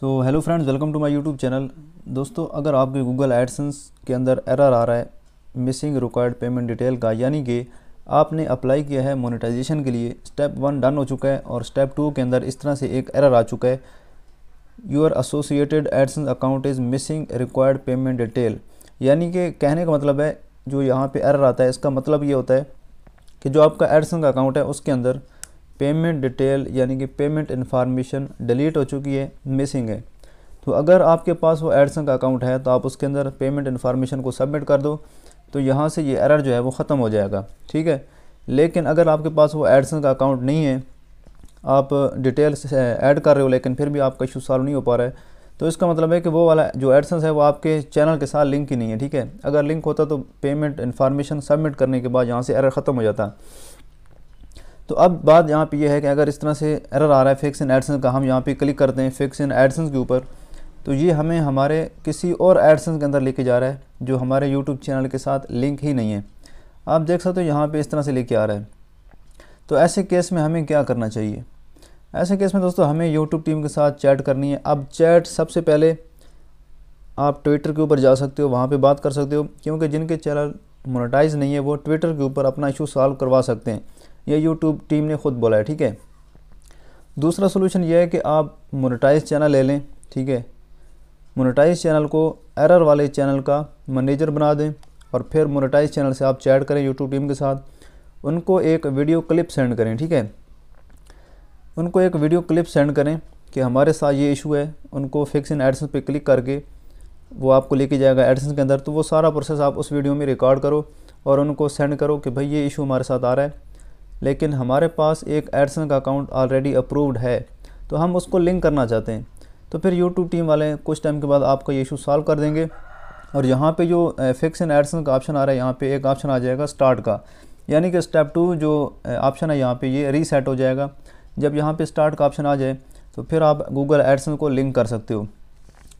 so hello friends welcome to my YouTube channel दोस्तों अगर आपके गूगल एडसन्स के अंदर एरर आ रहा है मिसिंग रिक्वायर्ड पेमेंट डिटेल का यानी कि आपने अप्लाई किया है मोनेटाइजेशन के लिए स्टेप वन डन हो चुका है और स्टेप टू के अंदर इस तरह से एक एरर आ चुका है your associated AdSense account is missing required payment detail यानी कि कहने का मतलब है जो यहाँ पर एरर आता है इसका मतलब ये होता है कि जो आपका एडसन का अकाउंट है उसके अंदर पेमेंट डिटेल यानी कि पेमेंट इन्फॉर्मेशन डिलीट हो चुकी है मिसिंग है तो अगर आपके पास वो एडसन का अकाउंट है तो आप उसके अंदर पेमेंट इन्फॉर्मेशन को सबमिट कर दो तो यहाँ से ये एरर जो है वो ख़त्म हो जाएगा ठीक है लेकिन अगर आपके पास वो एडसन का अकाउंट नहीं है आप डिटेल्स ऐड कर रहे हो लेकिन फिर भी आपका इशू सॉल्व नहीं हो पा रहा है तो इसका मतलब है कि वो वाला जो एडसन है वो आपके चैनल के साथ लिंक ही नहीं है ठीक है अगर लिंक होता तो पेमेंट इन्फॉर्मेशन सबमिट करने के बाद यहाँ से एरर ख़त्म हो जाता तो अब बात यहाँ पे ये यह है कि अगर इस तरह से एरर आ रहा है फिक्स इन एडसन का हम यहाँ पे क्लिक करते हैं फिक्स इन एडसन के ऊपर तो ये हमें हमारे किसी और एडसन के अंदर लेके जा रहा है जो हमारे यूट्यूब चैनल के साथ लिंक ही नहीं है आप देख सकते हो यहाँ पर इस तरह से लेके आ रहा है तो ऐसे केस में हमें क्या करना चाहिए ऐसे केस में दोस्तों हमें यूट्यूब टीम के साथ चैट करनी है अब चैट सबसे पहले आप ट्विटर के ऊपर जा सकते हो वहाँ पे बात कर सकते हो क्योंकि जिनके चैनल मोनेटाइज नहीं है वो ट्विटर के ऊपर अपना इशू सॉल्व करवा सकते हैं ये यूट्यूब टीम ने खुद बोला है ठीक है दूसरा सोल्यूशन ये है कि आप मोनेटाइज चैनल ले लें ठीक है मोनेटाइज चैनल को एरर वाले चैनल का मैनेजर बना दें और फिर मोनेटाइज चैनल से आप चैट करें यूट्यूब टीम के साथ उनको एक वीडियो क्लिप सेंड करें ठीक है उनको एक वीडियो क्लिप सेंड करें कि हमारे साथ ये इशू है उनको फिक्स इन एडसेंस पे क्लिक करके वो आपको लेके जाएगा एडसेंस के अंदर तो वो सारा प्रोसेस आप उस वीडियो में रिकॉर्ड करो और उनको सेंड करो कि भाई ये इशू हमारे साथ आ रहा है लेकिन हमारे पास एक एडसन का अकाउंट ऑलरेडी अप्रूव्ड है तो हम उसको लिंक करना चाहते हैं तो फिर यूट्यूब टीम वाले कुछ टाइम के बाद आपका ये इशू सॉल्व कर देंगे और यहाँ पे जो फिक्स एंड एडसन का ऑप्शन आ रहा है यहाँ पे एक ऑप्शन आ जाएगा स्टार्ट का यानी कि स्टेप टू जो ऑप्शन है यहाँ पे ये रीसेट हो जाएगा जब यहाँ पे स्टार्ट का ऑप्शन आ जाए तो फिर आप गूगल एडसन को लिंक कर सकते हो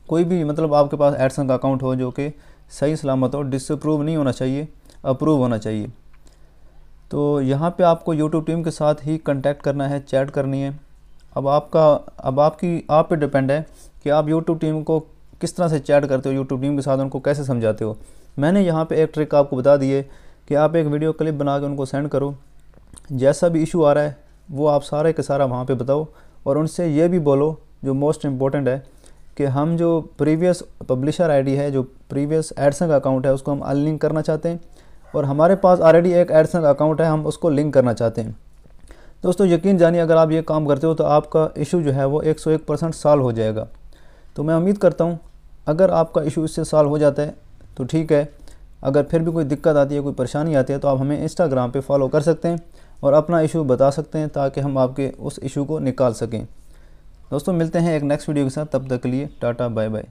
कोई भी मतलब आपके पास एडसन का अकाउंट हो जो कि सही सलामत हो डिसअप्रूव नहीं होना चाहिए अप्रूव होना चाहिए तो यहाँ पे आपको यूट्यूब टीम के साथ ही कॉन्टैक्ट करना है चैट करनी है अब आपका अब आपकी आप पे डिपेंड है कि आप यूट्यूब टीम को किस तरह से चैट करते हो YouTube टीम के साथ उनको कैसे समझाते हो मैंने यहाँ पे एक ट्रिक आपको बता दी है कि आप एक वीडियो क्लिप बना के उनको सेंड करो जैसा भी इशू आ रहा है वो आप सारे के सारा वहाँ पर बताओ और उनसे ये भी बोलो जो मोस्ट इम्पॉर्टेंट है कि हम जो प्रीवियस पब्लिशर आईडी है जो प्रीवियस एडसन का अकाउंट है उसको हम अनलिंक करना चाहते हैं और हमारे पास ऑलरेडी एक एडसन अकाउंट है हम उसको लिंक करना चाहते हैं दोस्तों यकीन जानिए अगर आप ये काम करते हो तो आपका इशू जो है वो 101 परसेंट सॉल्व हो जाएगा तो मैं उम्मीद करता हूँ अगर आपका इशू इससे सॉल्व हो जाता है तो ठीक है अगर फिर भी कोई दिक्कत आती है कोई परेशानी आती है तो आप हमें इंस्टाग्राम पर फॉलो कर सकते हैं और अपना इशू बता सकते हैं ताकि हम आपके उस इशू को निकाल सकें दोस्तों मिलते हैं एक नेक्स्ट वीडियो के साथ तब तक के लिए टाटा बाय बाय